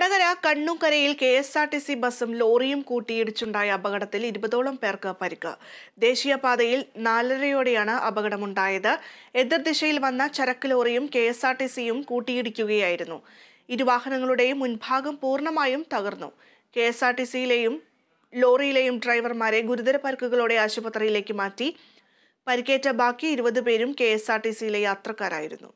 വടകര കണ്ണുംകരയിൽ K S R T C ബസ്സും ലോറിയും കൂട്ടിയിടിച്ചുണ്ടായ അപകടത്തിൽ ഇരുപതോളം പേർക്ക് പരിക്ക് ദേശീയപാതയിൽ നാലരയോടെയാണ് അപകടമുണ്ടായത് എതിർദിശയിൽ വന്ന ചരക്ക് ലോറിയും കെ എസ് ആർ ടി സിയും കൂട്ടിയിടിക്കുകയായിരുന്നു ഇരുവാഹനങ്ങളുടെയും മുൻഭാഗം പൂർണ്ണമായും തകർന്നു കെ എസ് ആർ ടി സിയിലെയും ലോറിയിലെയും ഡ്രൈവർമാരെ ഗുരുതര പരിക്കുകളോടെ ആശുപത്രിയിലേക്ക് മാറ്റി പരിക്കേറ്റ ബാക്കി ഇരുപത് പേരും കെ എസ് ആർ ടി സിയിലെ യാത്രക്കാരായിരുന്നു